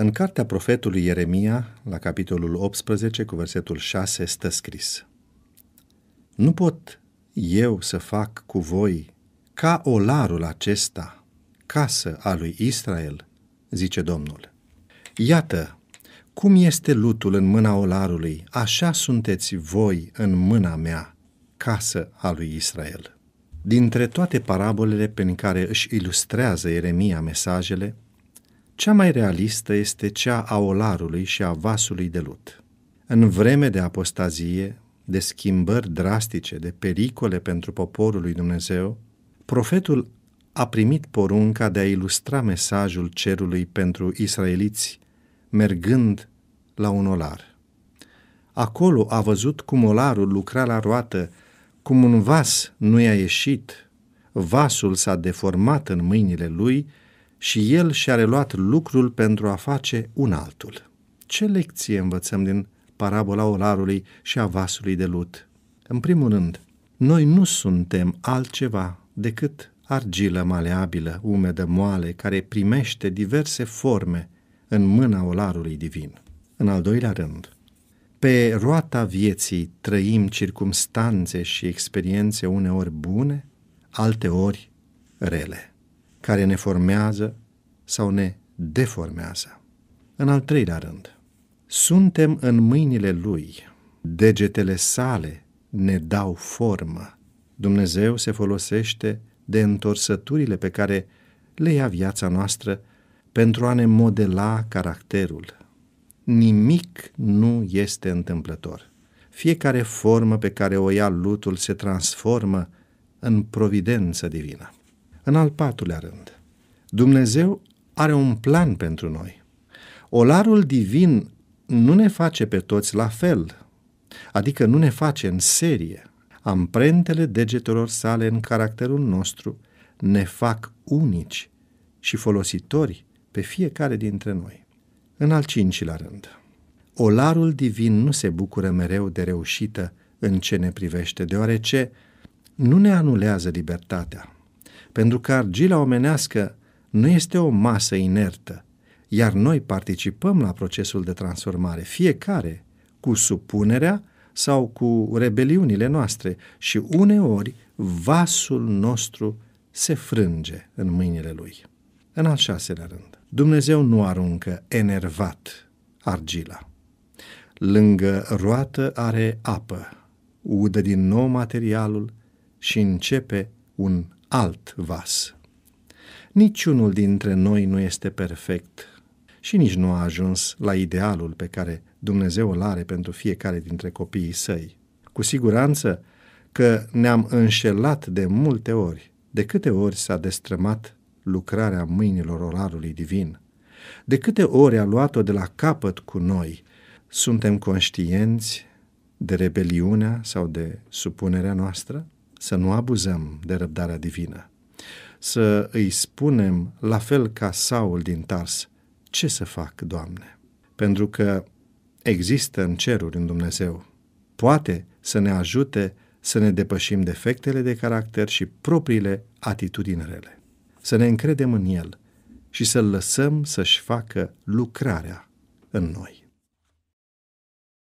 În cartea profetului Ieremia, la capitolul 18, cu versetul 6, stă scris Nu pot eu să fac cu voi ca olarul acesta, casă a lui Israel, zice Domnul. Iată, cum este lutul în mâna olarului, așa sunteți voi în mâna mea, casă a lui Israel. Dintre toate parabolele prin care își ilustrează Ieremia mesajele, cea mai realistă este cea a olarului și a vasului de lut. În vreme de apostazie, de schimbări drastice, de pericole pentru poporul lui Dumnezeu, profetul a primit porunca de a ilustra mesajul cerului pentru israeliți, mergând la un olar. Acolo a văzut cum olarul lucra la roată, cum un vas nu i-a ieșit, vasul s-a deformat în mâinile lui și el și-a reluat lucrul pentru a face un altul. Ce lecție învățăm din parabola olarului și a vasului de lut? În primul rând, noi nu suntem altceva decât argilă maleabilă, umedă, moale, care primește diverse forme în mâna olarului divin. În al doilea rând, pe roata vieții trăim circumstanțe și experiențe uneori bune, alteori rele care ne formează sau ne deformează. În al treilea rând, suntem în mâinile Lui, degetele sale ne dau formă. Dumnezeu se folosește de întorsăturile pe care le ia viața noastră pentru a ne modela caracterul. Nimic nu este întâmplător. Fiecare formă pe care o ia lutul se transformă în providență divină. În al patrulea rând, Dumnezeu are un plan pentru noi. Olarul divin nu ne face pe toți la fel, adică nu ne face în serie. Amprentele degetelor sale în caracterul nostru ne fac unici și folositori pe fiecare dintre noi. În al cincilea rând, olarul divin nu se bucură mereu de reușită în ce ne privește, deoarece nu ne anulează libertatea, pentru că argila omenească nu este o masă inertă, iar noi participăm la procesul de transformare, fiecare, cu supunerea sau cu rebeliunile noastre și uneori vasul nostru se frânge în mâinile lui. În al șaselea rând, Dumnezeu nu aruncă enervat argila. Lângă roată are apă, udă din nou materialul și începe un alt vas. Niciunul dintre noi nu este perfect și nici nu a ajuns la idealul pe care Dumnezeu îl are pentru fiecare dintre copiii săi. Cu siguranță că ne-am înșelat de multe ori, de câte ori s-a destrămat lucrarea mâinilor orarului divin, de câte ori a luat-o de la capăt cu noi, suntem conștienți de rebeliunea sau de supunerea noastră? să nu abuzăm de răbdarea divină, să îi spunem, la fel ca Saul din Tars, ce să fac, Doamne? Pentru că există în ceruri în Dumnezeu. Poate să ne ajute să ne depășim defectele de caracter și propriile atitudini rele. Să ne încredem în El și să-L lăsăm să-și facă lucrarea în noi.